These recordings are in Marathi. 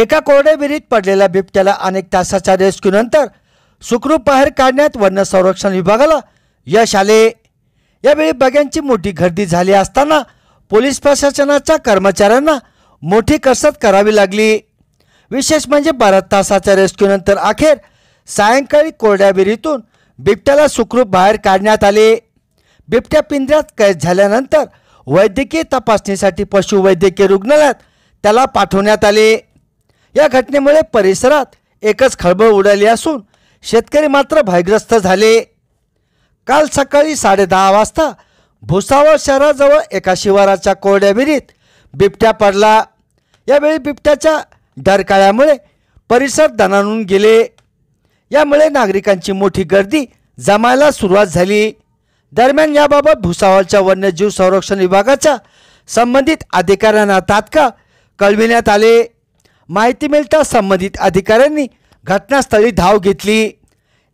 एका कोरडे विहिरीत पडलेल्या बिबट्याला अनेक तासाच्या रेस्क्यूनंतर सुखरूप बाहेर काढण्यात वन्य संरक्षण विभागाला यश आले यावेळी बघ्यांची मोठी गर्दी झाली असताना पोलीस प्रशासनाच्या कर्मचाऱ्यांना मोठी कसरत करावी लागली विशेष म्हणजे बारा तासाच्या रेस्क्यूनंतर अखेर सायंकाळी कोरड्या विहिरीतून बिबट्याला सुखरूप बाहेर काढण्यात आले बिबट्या पिंजऱ्यात कैद झाल्यानंतर वैद्यकीय तपासणीसाठी पशुवैद्यकीय रुग्णालयात त्याला पाठवण्यात आले या घटनेमुळे परिसरात एकच खळबळ उडाली असून शेतकरी मात्र भयग्रस्त झाले काल सकाळी साडेदहा वाजता भुसावळ शहराजवळ एका शिवाराच्या कोरड्या विहिरीत बिबट्या पडला यावेळी बिबट्याच्या डरकाळ्यामुळे परिसर दणानून गेले यामुळे नागरिकांची मोठी गर्दी जमायला सुरुवात झाली दरम्यान याबाबत भुसावळच्या वन्यजीव संरक्षण विभागाच्या संबंधित अधिकाऱ्यांना तात्काळ कळविण्यात आले माहिती मिळताच संबंधित अधिकाऱ्यांनी घटनास्थळी धाव घेतली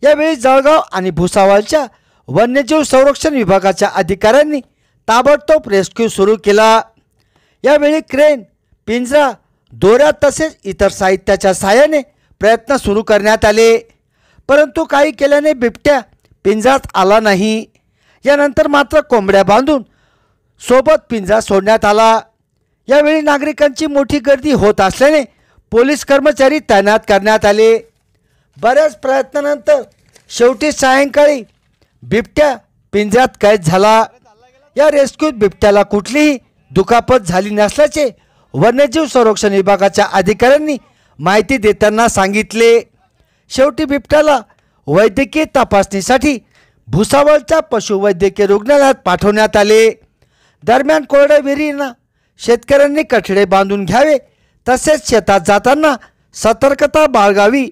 यावेळी जळगाव आणि भुसावळच्या वन्यजीव संरक्षण विभागाच्या अधिकाऱ्यांनी ताबडतोब रेस्क्यू सुरू केला यावेळी क्रेन पिंजरा दोऱ्या तसेच इतर साहित्याच्या सहाय्याने प्रयत्न सुरू करण्यात आले परंतु काही केल्याने बिबट्या पिंजरात आला नाही यानंतर मात्र कोंबड्या बांधून सोबत पिंजरा सोडण्यात आला यावेळी नागरिकांची मोठी गर्दी होत असल्याने पोलीस कर्मचारी तैनात करण्यात आले बऱ्याच प्रयत्नानंतर शेवटी सायंकाळी बिबट्या पिंजऱ्यात कैद झाला या रेस्क्यूत बिबट्याला कुठलीही दुखापत झाली नसल्याचे वन्यजीव संरक्षण विभागाच्या अधिकाऱ्यांनी माहिती देताना सांगितले शेवटी बिबट्याला वैद्यकीय तपासणीसाठी भुसावळच्या पशुवैद्यकीय रुग्णालयात पाठवण्यात आले दरम्यान कोरड्या विहिरींना शेतकऱ्यांनी कठडे बांधून घ्यावे तसेच शेतात जाताना सतर्कता बाळगावी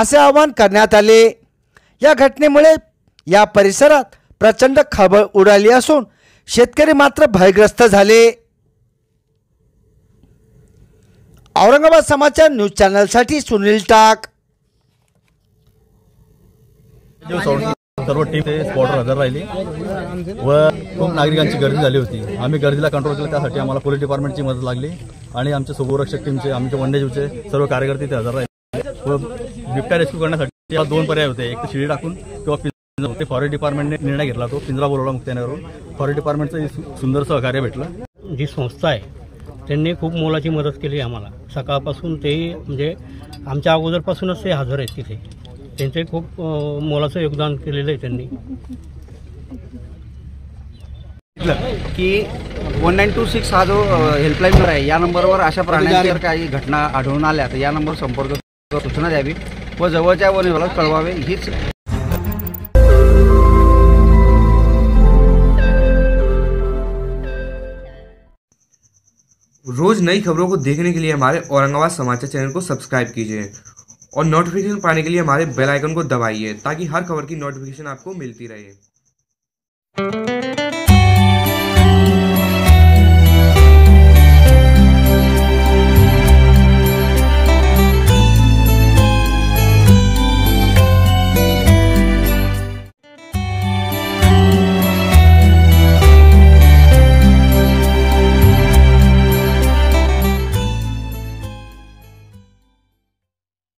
असे आवाहन करण्यात आले या घटनेमुळे या परिसरात प्रचंड खळबळ उडाली असून शेतकरी मात्र भयग्रस्त झाले औरंगाबाद समाचार न्यूज साठी सुनील टाक सर्व टीम ते स्पॉटवर हजर राहिली व खूप नागरिकांची गर्दी झाली होती आम्ही गर्दीला कंट्रोल केलं त्यासाठी आम्हाला पोलीस डिपार्टमेंटची मदत लागली आणि आमच्या सुभोरक्षक टीमचे आमच्या वन सर्व कार्यकर्ते ते हजार राहिले व बिबट्या रेस्क्यू करण्यासाठी दोन पर्याय होते एक शिडी टाकून किंवा पिंजरा ते फॉरेस्ट डिपार्टमेंटने निर्णय घेतला तो पिंजरा बोलवला मुक्त्यानगरवरून फॉरेस्ट डिपार्टमेंटचं सुंदर सहकार्य भेटलं जी संस्था आहे त्यांनी खूप मोलाची मदत केली आम्हाला सकाळपासून ते म्हणजे आमच्या अगोदरपासूनच ते हजर आहेत तिथे त्यांचे खूप मोलाचं योगदान केलेलं आहे त्यांनी की वन नाइन टू सिक्स हा जो हेल्पलाइन नंबर है या नंबरवर अशा प्राण्यांच्या का घटना आढ़ नंबर संपर्क सूचना दी व जवर वन विभाग कळवावे हिच रोज नई खबरों को देखने के लिए हमारे औरंगाबाद समाचार चैनल को सब्सक्राइब कीजिए और नोटिफिकेशन पाने के लिए हमारे बेल आइकन को दबाइए ताकि हर खबर की नोटिफिकेशन आपको मिलती रहे